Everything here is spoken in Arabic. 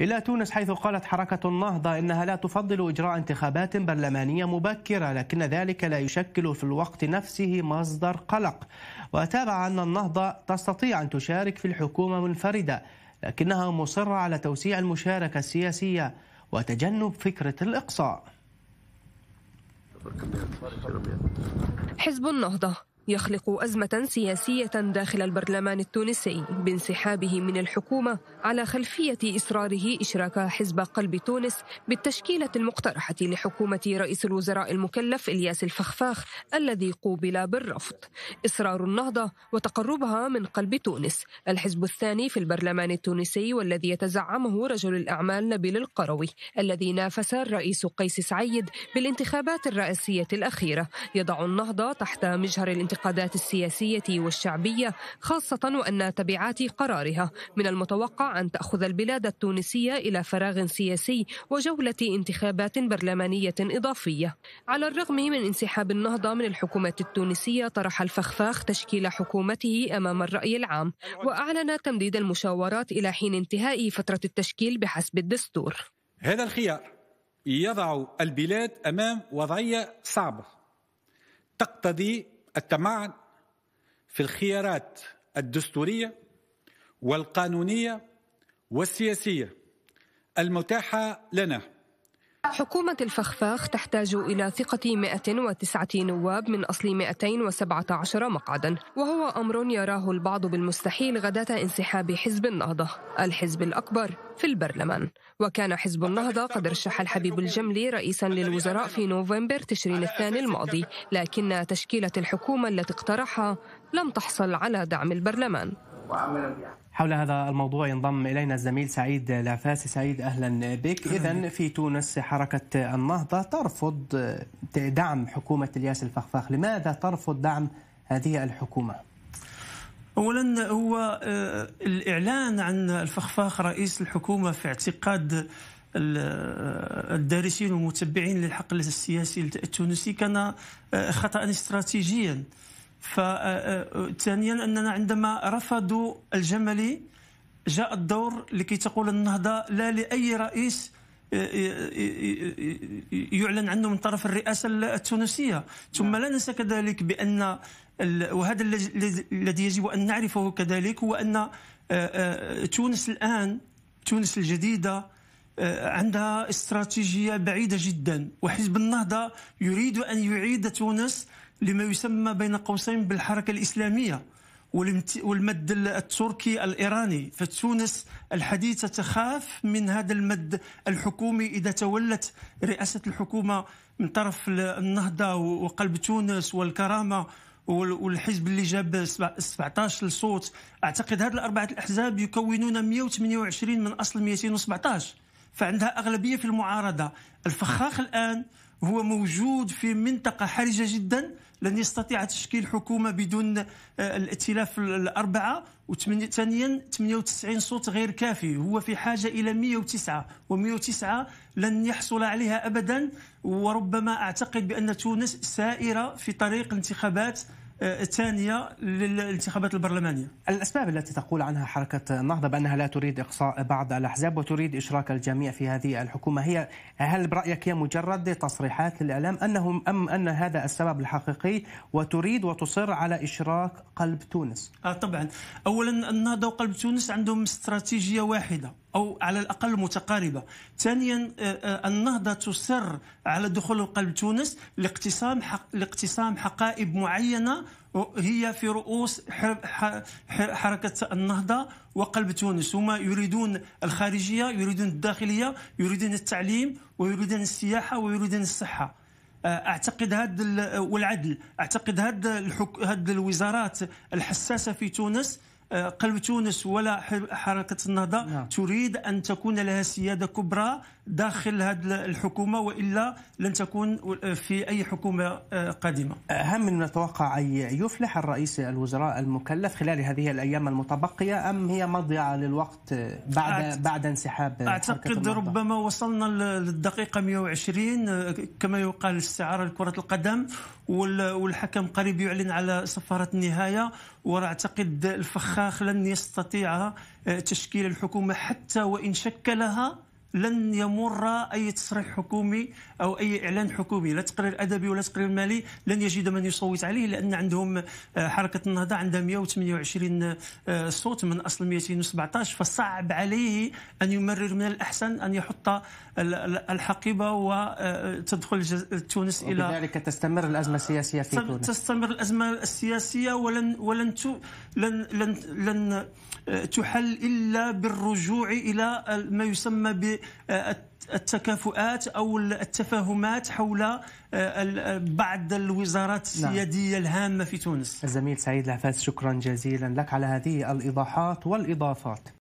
إلى تونس حيث قالت حركة النهضة إنها لا تفضل إجراء انتخابات برلمانية مبكرة لكن ذلك لا يشكل في الوقت نفسه مصدر قلق وتابع أن النهضة تستطيع أن تشارك في الحكومة منفردة لكنها مصرة على توسيع المشاركة السياسية وتجنب فكرة الإقصاء حزب النهضة يخلق أزمة سياسية داخل البرلمان التونسي بانسحابه من الحكومة على خلفية إصراره إشراك حزب قلب تونس بالتشكيلة المقترحة لحكومة رئيس الوزراء المكلف إلياس الفخفاخ الذي قوبل بالرفض إصرار النهضة وتقربها من قلب تونس الحزب الثاني في البرلمان التونسي والذي يتزعمه رجل الأعمال نبيل القروي الذي نافس الرئيس قيس سعيد بالانتخابات الرئاسية الأخيرة يضع النهضة تحت مجهر الانتخابات الانتقادات السياسية والشعبية خاصة وأن تبعات قرارها من المتوقع أن تأخذ البلاد التونسية إلى فراغ سياسي وجولة انتخابات برلمانية إضافية على الرغم من انسحاب النهضة من الحكومة التونسية طرح الفخفاخ تشكيل حكومته أمام الرأي العام وأعلن تمديد المشاورات إلى حين انتهاء فترة التشكيل بحسب الدستور هذا الخيار يضع البلاد أمام وضعية صعبة تقتضي التمعن في الخيارات الدستوريه والقانونيه والسياسيه المتاحه لنا حكومة الفخفاخ تحتاج إلى ثقة 109 نواب من أصل 217 مقعدا وهو أمر يراه البعض بالمستحيل غداة انسحاب حزب النهضة الحزب الأكبر في البرلمان وكان حزب النهضة قد رشح الحبيب الجملي رئيسا للوزراء في نوفمبر تشرين الثاني الماضي لكن تشكيلة الحكومة التي اقترحها لم تحصل على دعم البرلمان حول هذا الموضوع ينضم الينا الزميل سعيد العفاسي، سعيد اهلا بك، اذا في تونس حركه النهضه ترفض دعم حكومه الياس الفخفاخ، لماذا ترفض دعم هذه الحكومه؟ اولا هو آه، الاعلان عن الفخفاخ رئيس الحكومه في اعتقاد آه، الدارسين والمتبعين للحقل السياسي التونسي كان آه، خطا استراتيجيا ثانيا اننا عندما رفضوا الجملي جاء الدور لكي تقول النهضه لا لاي رئيس آه، آه، آه، يعلن عنه من طرف الرئاسه التونسيه ثم لا ننسى كذلك بان وهذا الذي يجب ان نعرفه كذلك هو ان تونس الان تونس الجديده عندها استراتيجيه بعيده جدا وحزب النهضه يريد ان يعيد تونس لما يسمى بين قوسين بالحركة الإسلامية والمد التركي الإيراني فتونس الحديثة تخاف من هذا المد الحكومي إذا تولت رئاسة الحكومة من طرف النهضة وقلب تونس والكرامة والحزب اللي جاب 17 صوت اعتقد هذه الاربعه الاحزاب يكونون 128 من اصل 217 فعندها اغلبيه في المعارضه الفخاخ الان هو موجود في منطقة حرجة جدا لن يستطيع تشكيل حكومة بدون آه، الائتلاف الأربعة وثانيا 98 صوت غير كافي هو في حاجة إلى 109 و109 لن يحصل عليها أبدا وربما أعتقد بأن تونس سائرة في طريق انتخابات آه، الثانية للانتخابات البرلمانية الأسباب التي تقول عنها حركة النهضة بأنها لا تريد إقصاء بعض الأحزاب وتريد إشراك الجميع في هذه الحكومة هي هل برأيك هي مجرد تصريحات للإعلام أنهم أم أن هذا السبب الحقيقي وتريد وتصر على إشراك قلب تونس؟ آه طبعا أولا النهضة وقلب تونس عندهم استراتيجية واحدة أو على الأقل متقاربة ثانيا آه، آه، النهضة تصر على دخول قلب تونس لاقتسام حق لاقتسام حقائب معينة هي في رؤوس حركة النهضة وقلب تونس هما يريدون الخارجية يريدون الداخلية يريدون التعليم ويريدون السياحة ويريدون الصحة آه، اعتقد هاد والعدل اعتقد هاد الحك... هاد الوزارات الحساسه في تونس قلب تونس ولا حركه النهضه نعم. تريد ان تكون لها سياده كبرى داخل هذه الحكومه والا لن تكون في اي حكومه آه، قادمه. هل من المتوقع ان يفلح الرئيس الوزراء المكلف خلال هذه الايام المتبقيه ام هي مضيعه للوقت بعد أعت... بعد انسحاب اعتقد ربما وصلنا للدقيقه 120 آه، كما يقال استعاره لكره القدم والحكم قريب يعلن على صفاره النهايه واعتقد الفخ الفخاخ لن يستطيع آه، تشكيل الحكومة حتى وإن شكلها لن يمر اي تصريح حكومي او اي اعلان حكومي لا تقرير ادبي ولا تقرير مالي لن يجد من يصوت عليه لان عندهم آه، حركه النهضه عندها آه، 128 صوت من اصل 217 فصعب عليه ان يمرر من الاحسن ان يحط الحقيبه وتدخل آه، تونس الى وبذلك تستمر الازمه السياسيه في تونس تستمر الازمه السياسيه ولن ولن لن لن لن تحل الا بالرجوع الى ما يسمى ب التكافؤات او التفاهمات حول آه، آه، بعض الوزارات نعم. السياديه الهامه في تونس. الزميل سعيد العفاس شكرا جزيلا لك على هذه الايضاحات والاضافات.